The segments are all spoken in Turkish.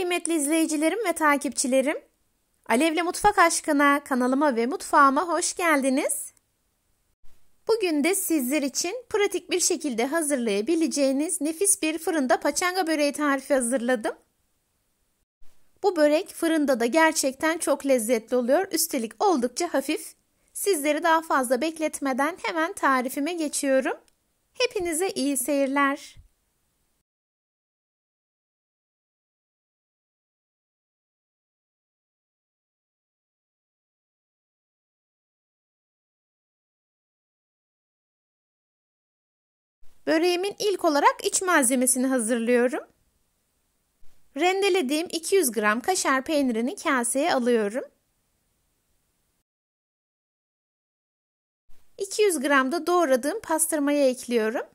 kıymetli izleyicilerim ve takipçilerim. Alevle Mutfak Aşkına kanalıma ve mutfağıma hoş geldiniz. Bugün de sizler için pratik bir şekilde hazırlayabileceğiniz nefis bir fırında paçanga böreği tarifi hazırladım. Bu börek fırında da gerçekten çok lezzetli oluyor. Üstelik oldukça hafif. Sizleri daha fazla bekletmeden hemen tarifime geçiyorum. Hepinize iyi seyirler. Böreğimin ilk olarak iç malzemesini hazırlıyorum. Rendelediğim 200 gram kaşar peynirini kaseye alıyorum. 200 gram da doğradığım pastırmaya ekliyorum.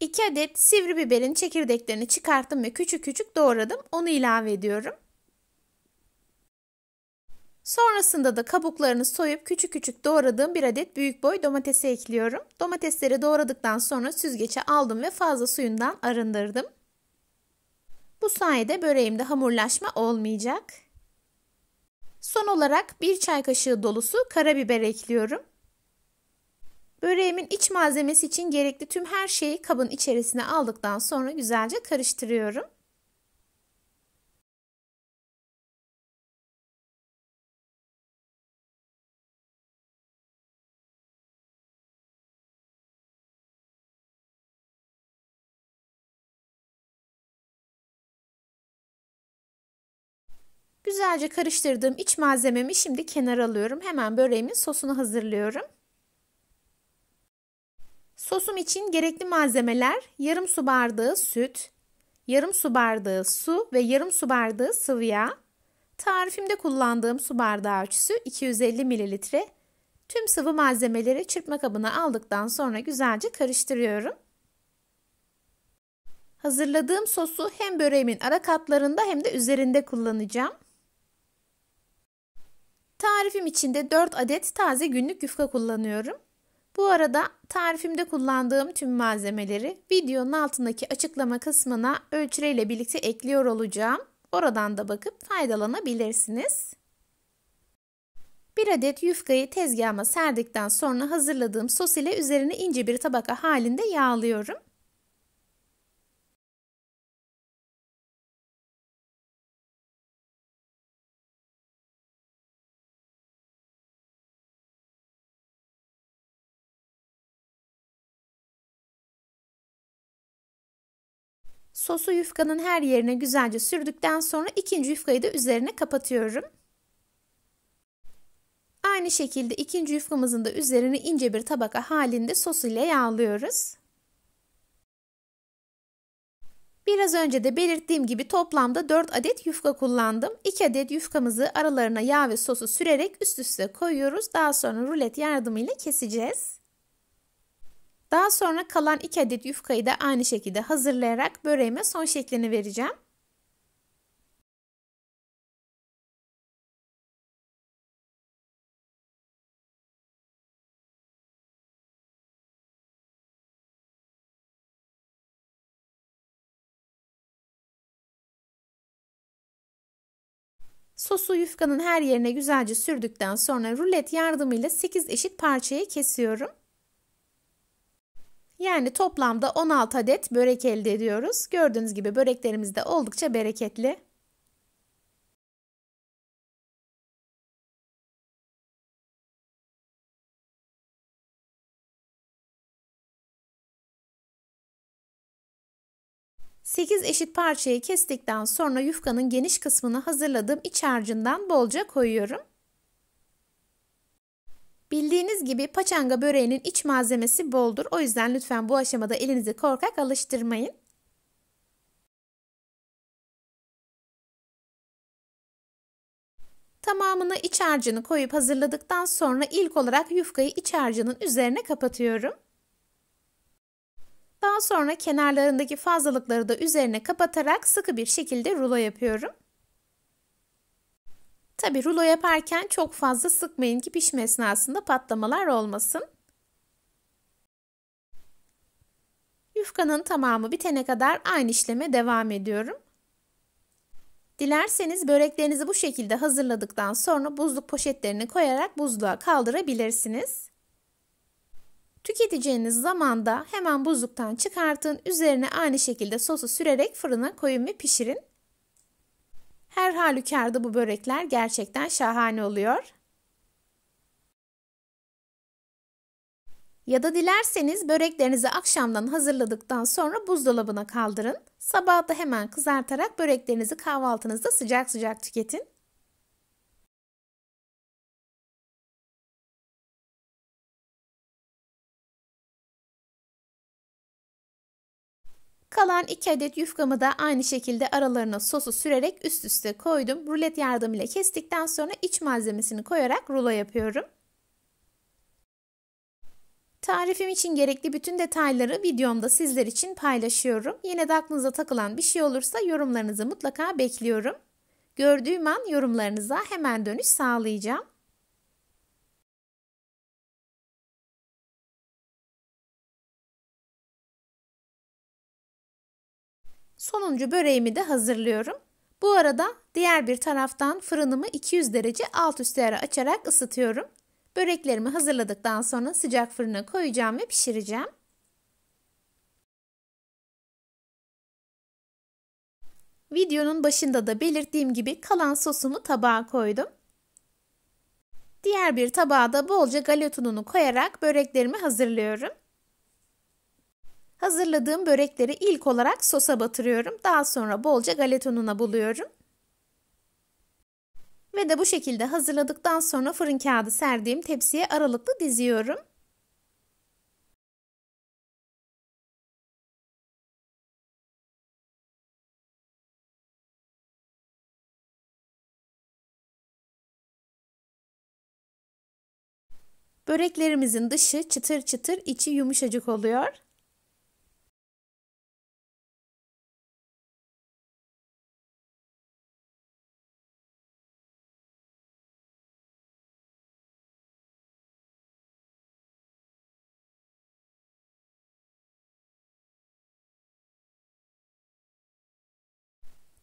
İki adet sivri biberin çekirdeklerini çıkarttım ve küçük küçük doğradım. Onu ilave ediyorum. Sonrasında da kabuklarını soyup küçük küçük doğradığım bir adet büyük boy domatesi ekliyorum. Domatesleri doğradıktan sonra süzgece aldım ve fazla suyundan arındırdım. Bu sayede böreğimde hamurlaşma olmayacak. Son olarak 1 çay kaşığı dolusu karabiber ekliyorum. Böreğimin iç malzemesi için gerekli tüm her şeyi kabın içerisine aldıktan sonra güzelce karıştırıyorum. Güzelce karıştırdığım iç malzememi şimdi kenara alıyorum. Hemen böreğimin sosunu hazırlıyorum. Sosum için gerekli malzemeler yarım su bardağı süt, yarım su bardağı su ve yarım su bardağı sıvı yağ. Tarifimde kullandığım su bardağı ölçüsü 250 ml. Tüm sıvı malzemeleri çırpma kabına aldıktan sonra güzelce karıştırıyorum. Hazırladığım sosu hem böreğimin ara katlarında hem de üzerinde kullanacağım. Tarifim içinde 4 adet taze günlük yufka kullanıyorum. Bu arada tarifimde kullandığım tüm malzemeleri videonun altındaki açıklama kısmına ölçüleriyle birlikte ekliyor olacağım. Oradan da bakıp faydalanabilirsiniz. 1 adet yufkayı tezgahıma serdikten sonra hazırladığım sos ile üzerine ince bir tabaka halinde yağlıyorum. Sosu yufkanın her yerine güzelce sürdükten sonra ikinci yufkayı da üzerine kapatıyorum. Aynı şekilde ikinci yufkamızın da üzerine ince bir tabaka halinde sosu ile yağlıyoruz. Biraz önce de belirttiğim gibi toplamda 4 adet yufka kullandım. 2 adet yufkamızı aralarına yağ ve sosu sürerek üst üste koyuyoruz. Daha sonra rulet yardımıyla keseceğiz. Daha sonra kalan 2 adet yufkayı da aynı şekilde hazırlayarak böreğime son şeklini vereceğim. Sosu yufkanın her yerine güzelce sürdükten sonra rulet yardımıyla 8 eşit parçaya kesiyorum. Yani toplamda 16 adet börek elde ediyoruz. Gördüğünüz gibi böreklerimiz de oldukça bereketli. Sekiz eşit parçayı kestikten sonra yufkanın geniş kısmını hazırladığım iç harcından bolca koyuyorum. Bildiğiniz gibi paçanga böreğinin iç malzemesi boldur. O yüzden lütfen bu aşamada elinizi korkak alıştırmayın. Tamamını iç harcını koyup hazırladıktan sonra ilk olarak yufkayı iç harcının üzerine kapatıyorum. Daha sonra kenarlarındaki fazlalıkları da üzerine kapatarak sıkı bir şekilde rulo yapıyorum. Tabi rulo yaparken çok fazla sıkmayın ki pişme esnasında patlamalar olmasın. Yufkanın tamamı bitene kadar aynı işleme devam ediyorum. Dilerseniz böreklerinizi bu şekilde hazırladıktan sonra buzluk poşetlerini koyarak buzluğa kaldırabilirsiniz. Tüketeceğiniz zamanda hemen buzluktan çıkartın, üzerine aynı şekilde sosu sürerek fırına koyun ve pişirin. Her halükarda bu börekler gerçekten şahane oluyor. Ya da dilerseniz böreklerinizi akşamdan hazırladıktan sonra buzdolabına kaldırın. Sabah da hemen kızartarak böreklerinizi kahvaltınızda sıcak sıcak tüketin. Kalan 2 adet yufkamı da aynı şekilde aralarına sosu sürerek üst üste koydum. Rulet yardımıyla kestikten sonra iç malzemesini koyarak rulo yapıyorum. Tarifim için gerekli bütün detayları videomda sizler için paylaşıyorum. Yine de aklınıza takılan bir şey olursa yorumlarınızı mutlaka bekliyorum. Gördüğüm an yorumlarınıza hemen dönüş sağlayacağım. Sonuncu böreğimi de hazırlıyorum. Bu arada diğer bir taraftan fırınımı 200 derece alt üst ayarı açarak ısıtıyorum. Böreklerimi hazırladıktan sonra sıcak fırına koyacağım ve pişireceğim. Videonun başında da belirttiğim gibi kalan sosumu tabağa koydum. Diğer bir tabağa da bolca galetununu koyarak böreklerimi hazırlıyorum. Hazırladığım börekleri ilk olarak sosa batırıyorum. Daha sonra bolca galet ununa buluyorum. Ve de bu şekilde hazırladıktan sonra fırın kağıdı serdiğim tepsiye aralıklı diziyorum. Böreklerimizin dışı çıtır çıtır, içi yumuşacık oluyor.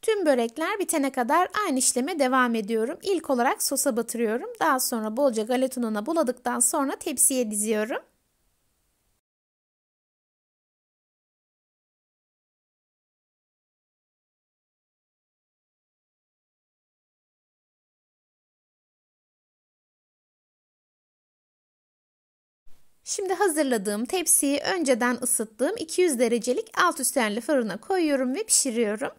Tüm börekler bitene kadar aynı işleme devam ediyorum. İlk olarak sosa batırıyorum. Daha sonra bolca galeta ununa buladıktan sonra tepsiye diziyorum. Şimdi hazırladığım tepsiyi önceden ısıttığım 200 derecelik alt üstlerli fırına koyuyorum ve pişiriyorum.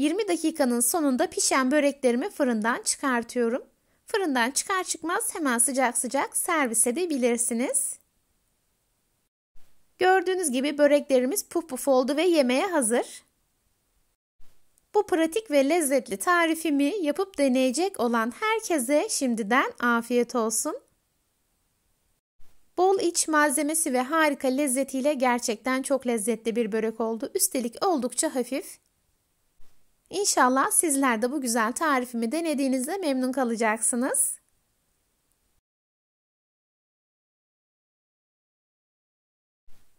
20 dakikanın sonunda pişen böreklerimi fırından çıkartıyorum. Fırından çıkar çıkmaz hemen sıcak sıcak servis edebilirsiniz. Gördüğünüz gibi böreklerimiz puf puf oldu ve yemeğe hazır. Bu pratik ve lezzetli tarifimi yapıp deneyecek olan herkese şimdiden afiyet olsun. Bol iç malzemesi ve harika lezzetiyle gerçekten çok lezzetli bir börek oldu. Üstelik oldukça hafif. İnşallah sizler de bu güzel tarifimi denediğinizde memnun kalacaksınız.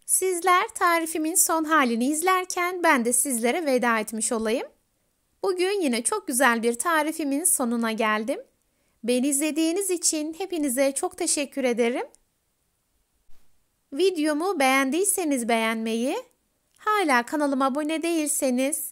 Sizler tarifimin son halini izlerken ben de sizlere veda etmiş olayım. Bugün yine çok güzel bir tarifimin sonuna geldim. Beni izlediğiniz için hepinize çok teşekkür ederim. Videomu beğendiyseniz beğenmeyi, hala kanalıma abone değilseniz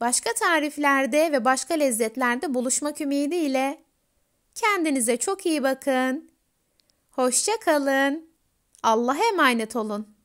Başka tariflerde ve başka lezzetlerde buluşmak ümidiyle kendinize çok iyi bakın. Hoşça kalın. Allah'a emanet olun.